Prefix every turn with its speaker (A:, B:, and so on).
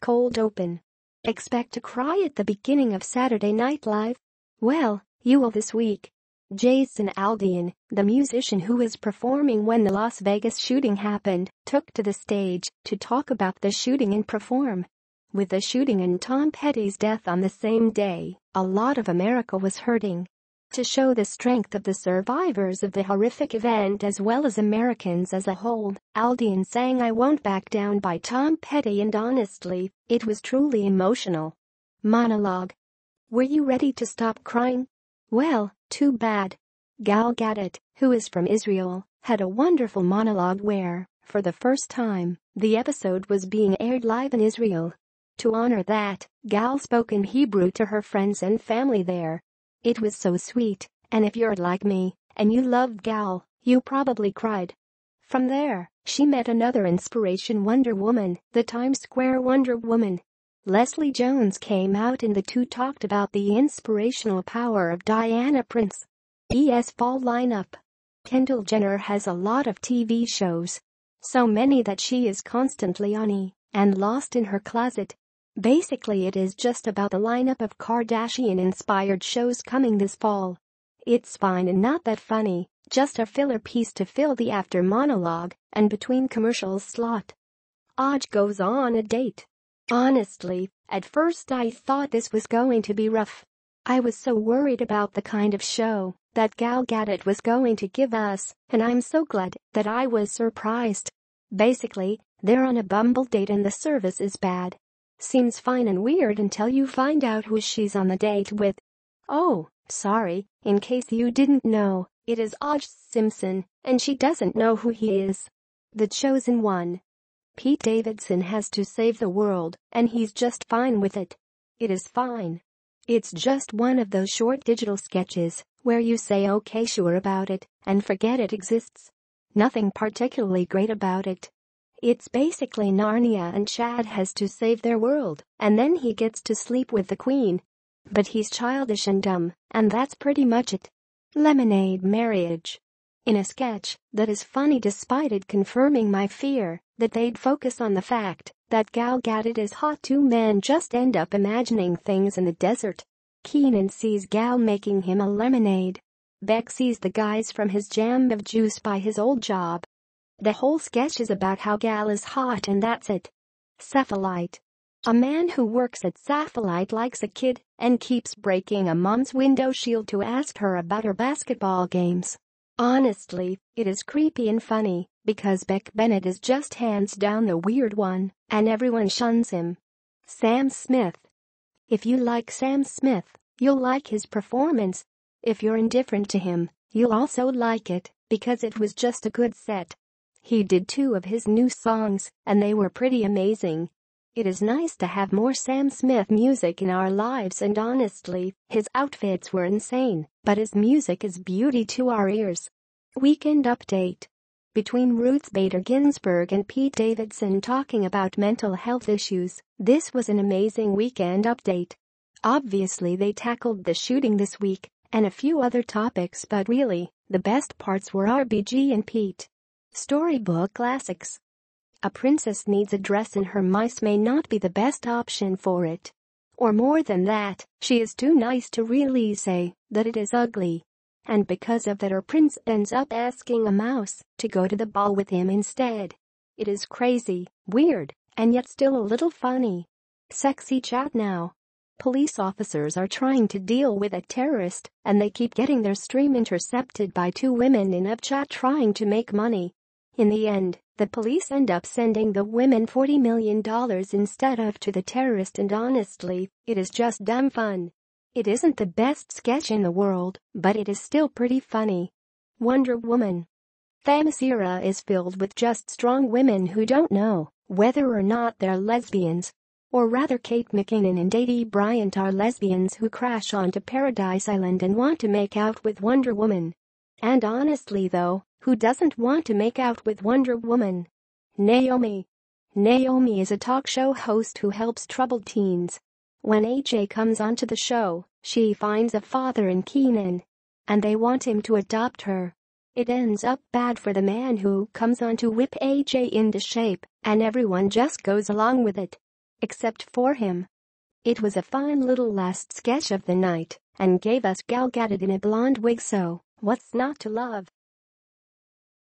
A: Cold open. Expect to cry at the beginning of Saturday Night Live? Well, you will this week. Jason Aldean, the musician who was performing when the Las Vegas shooting happened, took to the stage to talk about the shooting and perform. With the shooting and Tom Petty's death on the same day, a lot of America was hurting to show the strength of the survivors of the horrific event as well as Americans as a whole, Aldean sang I Won't Back Down by Tom Petty and honestly, it was truly emotional. Monologue. Were you ready to stop crying? Well, too bad. Gal Gadot, who is from Israel, had a wonderful monologue where, for the first time, the episode was being aired live in Israel. To honor that, Gal spoke in Hebrew to her friends and family there it was so sweet, and if you're like me, and you loved Gal, you probably cried. From there, she met another inspiration Wonder Woman, the Times Square Wonder Woman. Leslie Jones came out and the two talked about the inspirational power of Diana Prince. ES Fall Lineup Kendall Jenner has a lot of TV shows. So many that she is constantly on E! and lost in her closet. Basically it is just about the lineup of Kardashian-inspired shows coming this fall. It's fine and not that funny, just a filler piece to fill the after monologue and between commercials slot. Aj goes on a date. Honestly, at first I thought this was going to be rough. I was so worried about the kind of show that Gal Gadot was going to give us, and I'm so glad that I was surprised. Basically, they're on a bumble date and the service is bad. Seems fine and weird until you find out who she's on the date with. Oh, sorry, in case you didn't know, it is Aj Simpson, and she doesn't know who he is. The Chosen One. Pete Davidson has to save the world, and he's just fine with it. It is fine. It's just one of those short digital sketches where you say okay sure about it and forget it exists. Nothing particularly great about it. It's basically Narnia and Chad has to save their world, and then he gets to sleep with the queen. But he's childish and dumb, and that's pretty much it. Lemonade Marriage in a sketch that is funny despite it confirming my fear that they'd focus on the fact that Gal Gadot is hot two men just end up imagining things in the desert. Keenan sees Gal making him a lemonade. Beck sees the guys from his jam of juice by his old job the whole sketch is about how Gal is hot and that's it. Cephalite. A man who works at Saphelite likes a kid and keeps breaking a mom's window shield to ask her about her basketball games. Honestly, it is creepy and funny because Beck Bennett is just hands down the weird one and everyone shuns him. Sam Smith. If you like Sam Smith, you'll like his performance. If you're indifferent to him, you'll also like it because it was just a good set. He did two of his new songs, and they were pretty amazing. It is nice to have more Sam Smith music in our lives and honestly, his outfits were insane, but his music is beauty to our ears. Weekend Update between Ruth Bader Ginsburg and Pete Davidson talking about mental health issues, this was an amazing weekend update. Obviously they tackled the shooting this week and a few other topics but really, the best parts were RBG and Pete. Storybook Classics. A princess needs a dress and her mice may not be the best option for it. Or more than that, she is too nice to really say that it is ugly. And because of that her prince ends up asking a mouse to go to the ball with him instead. It is crazy, weird, and yet still a little funny. Sexy chat now. Police officers are trying to deal with a terrorist, and they keep getting their stream intercepted by two women in a chat trying to make money. In the end, the police end up sending the women $40 million instead of to the terrorist and honestly, it is just dumb fun. It isn't the best sketch in the world, but it is still pretty funny. Wonder Woman Thamyscira is filled with just strong women who don't know whether or not they're lesbians. Or rather Kate McKinnon and Dady Bryant are lesbians who crash onto Paradise Island and want to make out with Wonder Woman. And honestly though, who doesn't want to make out with Wonder Woman? Naomi. Naomi is a talk show host who helps troubled teens. When AJ comes onto the show, she finds a father in Keenan. And they want him to adopt her. It ends up bad for the man who comes on to whip AJ into shape, and everyone just goes along with it. Except for him. It was a fine little last sketch of the night, and gave us Gal Gadot in a blonde wig so, what's not to love?